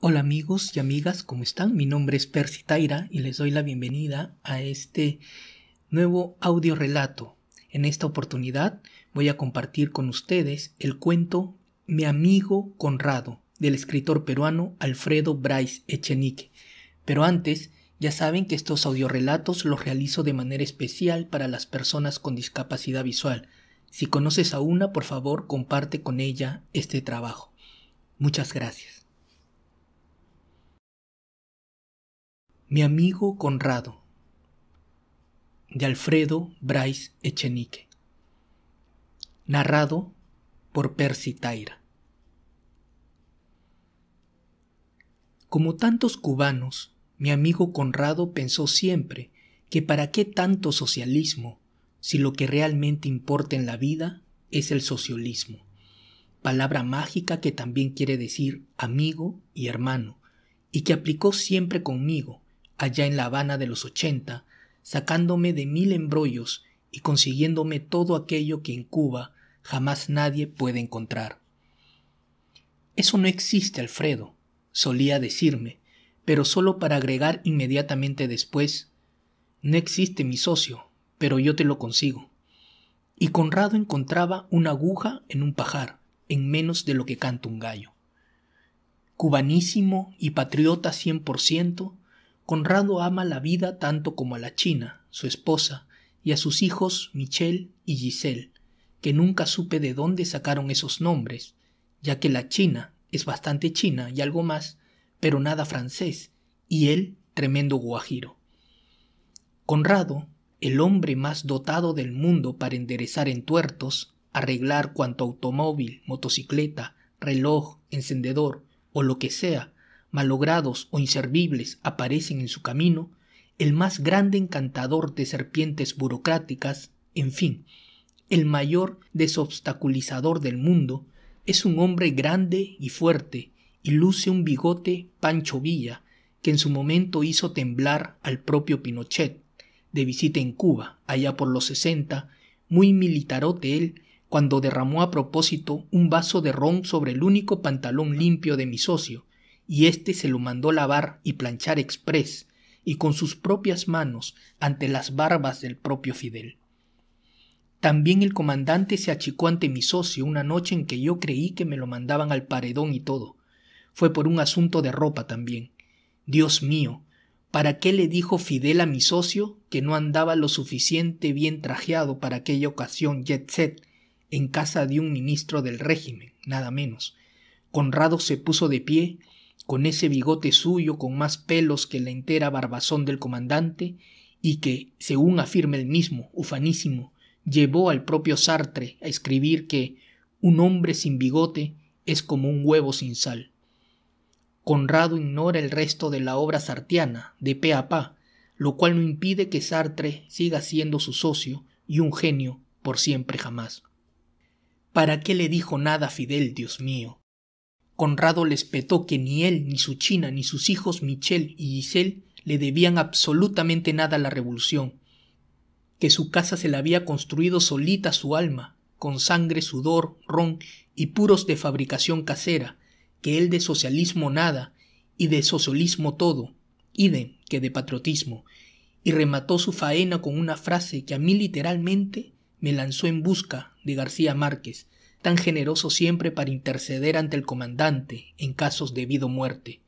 Hola amigos y amigas, ¿cómo están? Mi nombre es Percy Taira y les doy la bienvenida a este nuevo audiorelato En esta oportunidad voy a compartir con ustedes el cuento Mi amigo Conrado del escritor peruano Alfredo Bryce Echenique. Pero antes, ya saben que estos audiorelatos los realizo de manera especial para las personas con discapacidad visual. Si conoces a una, por favor, comparte con ella este trabajo. Muchas gracias. Mi amigo Conrado de Alfredo Bryce Echenique. Narrado por Percy Taira. Como tantos cubanos, mi amigo Conrado pensó siempre que para qué tanto socialismo si lo que realmente importa en la vida es el socialismo, palabra mágica que también quiere decir amigo y hermano, y que aplicó siempre conmigo, allá en La Habana de los 80, sacándome de mil embrollos y consiguiéndome todo aquello que en Cuba jamás nadie puede encontrar. Eso no existe, Alfredo, solía decirme, pero solo para agregar inmediatamente después, no existe mi socio, pero yo te lo consigo. Y Conrado encontraba una aguja en un pajar, en menos de lo que canta un gallo. Cubanísimo y patriota ciento, Conrado ama la vida tanto como a la China, su esposa, y a sus hijos Michel y Giselle, que nunca supe de dónde sacaron esos nombres, ya que la China es bastante china y algo más, pero nada francés, y él tremendo guajiro. Conrado, el hombre más dotado del mundo para enderezar en tuertos, arreglar cuanto automóvil, motocicleta, reloj, encendedor o lo que sea malogrados o inservibles aparecen en su camino, el más grande encantador de serpientes burocráticas, en fin, el mayor desobstaculizador del mundo, es un hombre grande y fuerte, y luce un bigote Pancho Villa, que en su momento hizo temblar al propio Pinochet, de visita en Cuba, allá por los sesenta, muy militarote él, cuando derramó a propósito un vaso de ron sobre el único pantalón limpio de mi socio, y éste se lo mandó lavar y planchar exprés y con sus propias manos ante las barbas del propio Fidel. También el comandante se achicó ante mi socio una noche en que yo creí que me lo mandaban al paredón y todo. Fue por un asunto de ropa también. Dios mío, ¿para qué le dijo Fidel a mi socio que no andaba lo suficiente bien trajeado para aquella ocasión jet set en casa de un ministro del régimen, nada menos? Conrado se puso de pie con ese bigote suyo con más pelos que la entera barbazón del comandante, y que, según afirma el mismo, ufanísimo, llevó al propio Sartre a escribir que un hombre sin bigote es como un huevo sin sal. Conrado ignora el resto de la obra sartiana, de pe a pa, lo cual no impide que Sartre siga siendo su socio y un genio por siempre jamás. ¿Para qué le dijo nada Fidel, Dios mío? Conrado les petó que ni él, ni su China, ni sus hijos Michel y Giselle le debían absolutamente nada a la revolución, que su casa se la había construido solita su alma, con sangre, sudor, ron y puros de fabricación casera, que él de socialismo nada, y de socialismo todo, de que de patriotismo, y remató su faena con una frase que a mí literalmente me lanzó en busca de García Márquez, tan generoso siempre para interceder ante el comandante en casos de vida o muerte.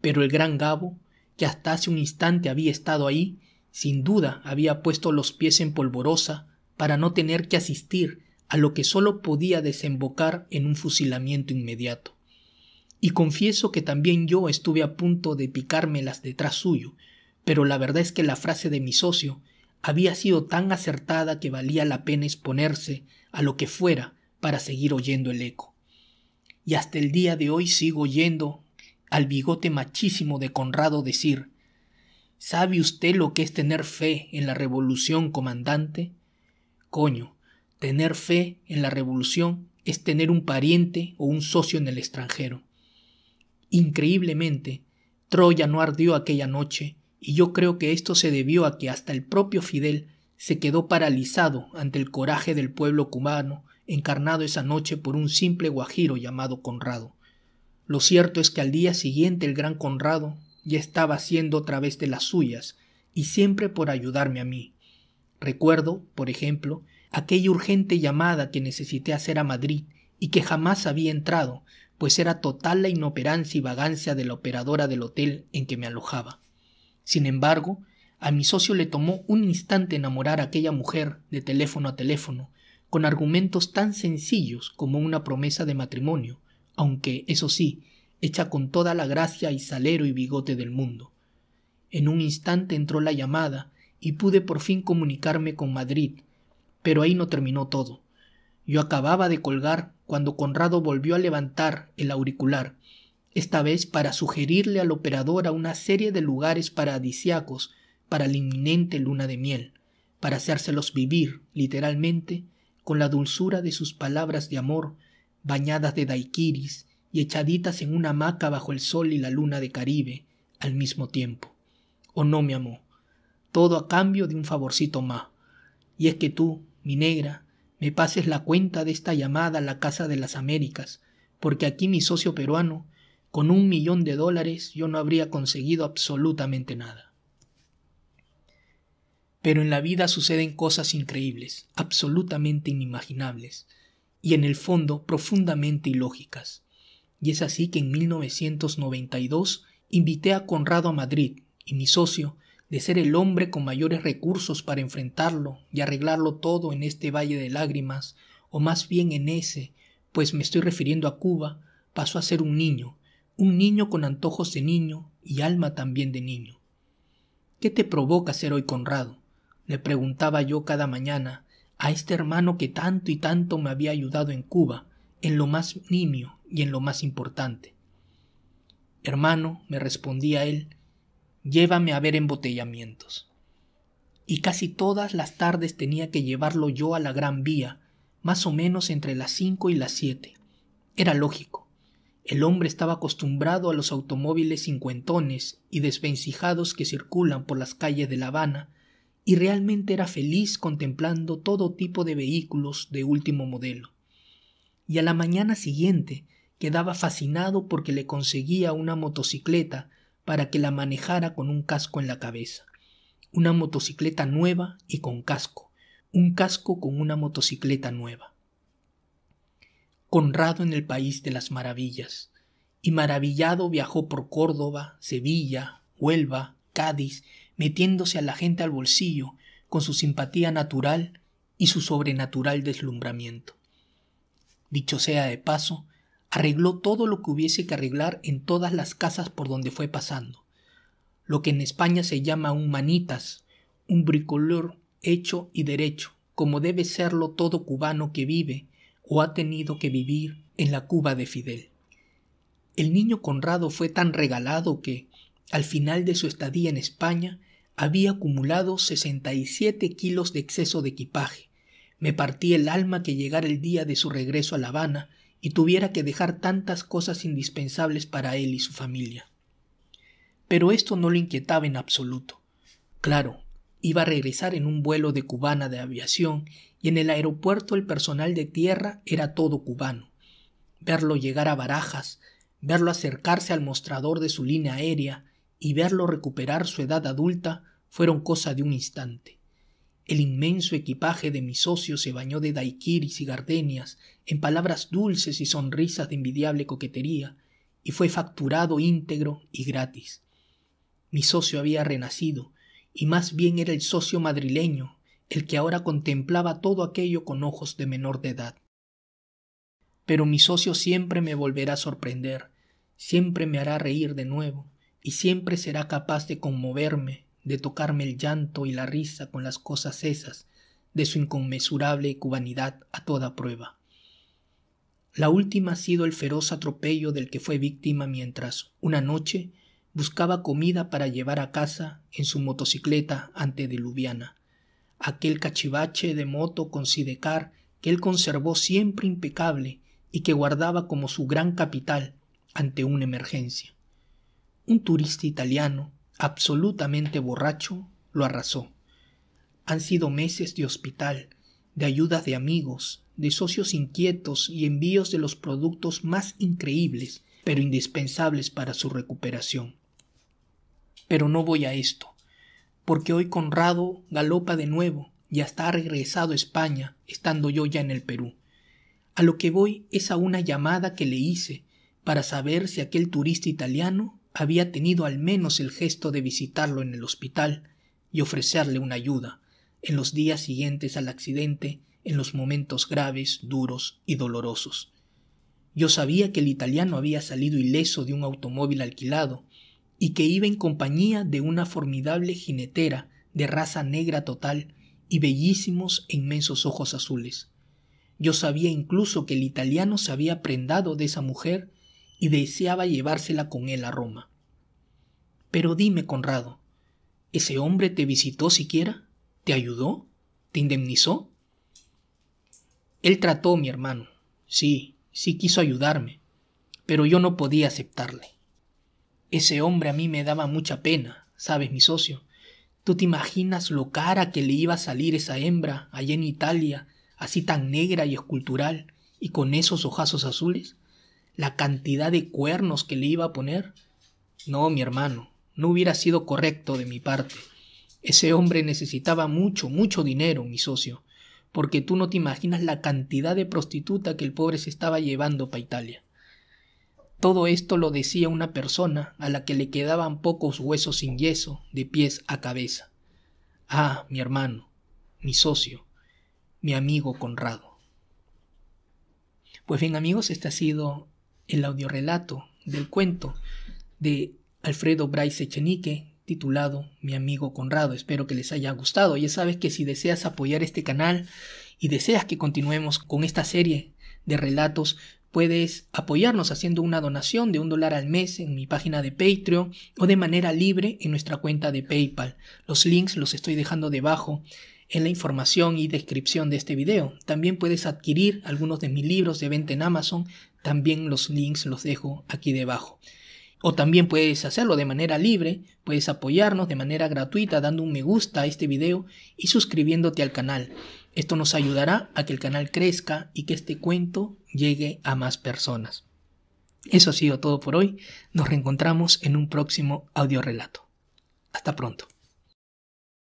Pero el gran Gabo, que hasta hace un instante había estado ahí, sin duda había puesto los pies en polvorosa para no tener que asistir a lo que solo podía desembocar en un fusilamiento inmediato. Y confieso que también yo estuve a punto de picármelas detrás suyo, pero la verdad es que la frase de mi socio había sido tan acertada que valía la pena exponerse a lo que fuera para seguir oyendo el eco. Y hasta el día de hoy sigo oyendo al bigote machísimo de Conrado decir, ¿sabe usted lo que es tener fe en la revolución, comandante? Coño, tener fe en la revolución es tener un pariente o un socio en el extranjero. Increíblemente, Troya no ardió aquella noche, y yo creo que esto se debió a que hasta el propio Fidel se quedó paralizado ante el coraje del pueblo cubano encarnado esa noche por un simple guajiro llamado Conrado. Lo cierto es que al día siguiente el gran Conrado ya estaba haciendo otra vez de las suyas, y siempre por ayudarme a mí. Recuerdo, por ejemplo, aquella urgente llamada que necesité hacer a Madrid y que jamás había entrado, pues era total la inoperancia y vagancia de la operadora del hotel en que me alojaba. Sin embargo, a mi socio le tomó un instante enamorar a aquella mujer de teléfono a teléfono, con argumentos tan sencillos como una promesa de matrimonio, aunque, eso sí, hecha con toda la gracia y salero y bigote del mundo. En un instante entró la llamada y pude por fin comunicarme con Madrid, pero ahí no terminó todo. Yo acababa de colgar cuando Conrado volvió a levantar el auricular, esta vez para sugerirle al operador a una serie de lugares paradisiacos para la inminente luna de miel, para hacérselos vivir, literalmente, con la dulzura de sus palabras de amor, bañadas de daiquiris y echaditas en una hamaca bajo el sol y la luna de Caribe al mismo tiempo. ¿O oh, no me amó? Todo a cambio de un favorcito más. Y es que tú, mi negra, me pases la cuenta de esta llamada a la Casa de las Américas, porque aquí mi socio peruano, con un millón de dólares yo no habría conseguido absolutamente nada. Pero en la vida suceden cosas increíbles, absolutamente inimaginables, y en el fondo profundamente ilógicas. Y es así que en 1992 invité a Conrado a Madrid, y mi socio, de ser el hombre con mayores recursos para enfrentarlo y arreglarlo todo en este valle de lágrimas, o más bien en ese, pues me estoy refiriendo a Cuba, pasó a ser un niño, un niño con antojos de niño y alma también de niño. ¿Qué te provoca ser hoy Conrado? le preguntaba yo cada mañana a este hermano que tanto y tanto me había ayudado en Cuba, en lo más nimio y en lo más importante. Hermano, me respondía él, llévame a ver embotellamientos. Y casi todas las tardes tenía que llevarlo yo a la Gran Vía, más o menos entre las cinco y las siete. Era lógico. El hombre estaba acostumbrado a los automóviles cincuentones y desvencijados que circulan por las calles de La Habana, y realmente era feliz contemplando todo tipo de vehículos de último modelo. Y a la mañana siguiente quedaba fascinado porque le conseguía una motocicleta para que la manejara con un casco en la cabeza. Una motocicleta nueva y con casco. Un casco con una motocicleta nueva. Conrado en el país de las maravillas. Y maravillado viajó por Córdoba, Sevilla, Huelva, Cádiz, metiéndose a la gente al bolsillo con su simpatía natural y su sobrenatural deslumbramiento. Dicho sea de paso, arregló todo lo que hubiese que arreglar en todas las casas por donde fue pasando, lo que en España se llama un manitas, un bricolor hecho y derecho, como debe serlo todo cubano que vive o ha tenido que vivir en la Cuba de Fidel. El niño Conrado fue tan regalado que, al final de su estadía en España, había acumulado 67 kilos de exceso de equipaje. Me partí el alma que llegara el día de su regreso a La Habana y tuviera que dejar tantas cosas indispensables para él y su familia. Pero esto no lo inquietaba en absoluto. Claro, iba a regresar en un vuelo de cubana de aviación y en el aeropuerto el personal de tierra era todo cubano. Verlo llegar a Barajas, verlo acercarse al mostrador de su línea aérea, y verlo recuperar su edad adulta fueron cosa de un instante. El inmenso equipaje de mi socio se bañó de daiquiris y gardenias, en palabras dulces y sonrisas de envidiable coquetería, y fue facturado íntegro y gratis. Mi socio había renacido, y más bien era el socio madrileño, el que ahora contemplaba todo aquello con ojos de menor de edad. Pero mi socio siempre me volverá a sorprender, siempre me hará reír de nuevo, y siempre será capaz de conmoverme, de tocarme el llanto y la risa con las cosas esas, de su inconmensurable cubanidad a toda prueba. La última ha sido el feroz atropello del que fue víctima mientras, una noche, buscaba comida para llevar a casa en su motocicleta ante Lubiana. Aquel cachivache de moto con sidecar que él conservó siempre impecable y que guardaba como su gran capital ante una emergencia un turista italiano, absolutamente borracho, lo arrasó. Han sido meses de hospital, de ayuda de amigos, de socios inquietos y envíos de los productos más increíbles, pero indispensables para su recuperación. Pero no voy a esto, porque hoy Conrado galopa de nuevo y hasta ha regresado a España, estando yo ya en el Perú. A lo que voy es a una llamada que le hice para saber si aquel turista italiano había tenido al menos el gesto de visitarlo en el hospital y ofrecerle una ayuda en los días siguientes al accidente en los momentos graves duros y dolorosos yo sabía que el italiano había salido ileso de un automóvil alquilado y que iba en compañía de una formidable jinetera de raza negra total y bellísimos e inmensos ojos azules. Yo sabía incluso que el italiano se había prendado de esa mujer y deseaba llevársela con él a Roma. Pero dime, Conrado, ¿ese hombre te visitó siquiera? ¿Te ayudó? ¿Te indemnizó? Él trató, mi hermano. Sí, sí quiso ayudarme, pero yo no podía aceptarle. Ese hombre a mí me daba mucha pena, sabes, mi socio. ¿Tú te imaginas lo cara que le iba a salir esa hembra allá en Italia, así tan negra y escultural, y con esos ojazos azules? la cantidad de cuernos que le iba a poner. No, mi hermano, no hubiera sido correcto de mi parte. Ese hombre necesitaba mucho, mucho dinero, mi socio, porque tú no te imaginas la cantidad de prostituta que el pobre se estaba llevando para Italia. Todo esto lo decía una persona a la que le quedaban pocos huesos sin yeso, de pies a cabeza. Ah, mi hermano, mi socio, mi amigo Conrado. Pues bien amigos, este ha sido el audiorelato del cuento de Alfredo Bryce Echenique titulado Mi amigo Conrado. Espero que les haya gustado. Ya sabes que si deseas apoyar este canal y deseas que continuemos con esta serie de relatos, puedes apoyarnos haciendo una donación de un dólar al mes en mi página de Patreon o de manera libre en nuestra cuenta de PayPal. Los links los estoy dejando debajo en la información y descripción de este video. También puedes adquirir algunos de mis libros de venta en Amazon. También los links los dejo aquí debajo. O también puedes hacerlo de manera libre, puedes apoyarnos de manera gratuita dando un me gusta a este video y suscribiéndote al canal. Esto nos ayudará a que el canal crezca y que este cuento llegue a más personas. Eso ha sido todo por hoy. Nos reencontramos en un próximo audiorelato. Hasta pronto.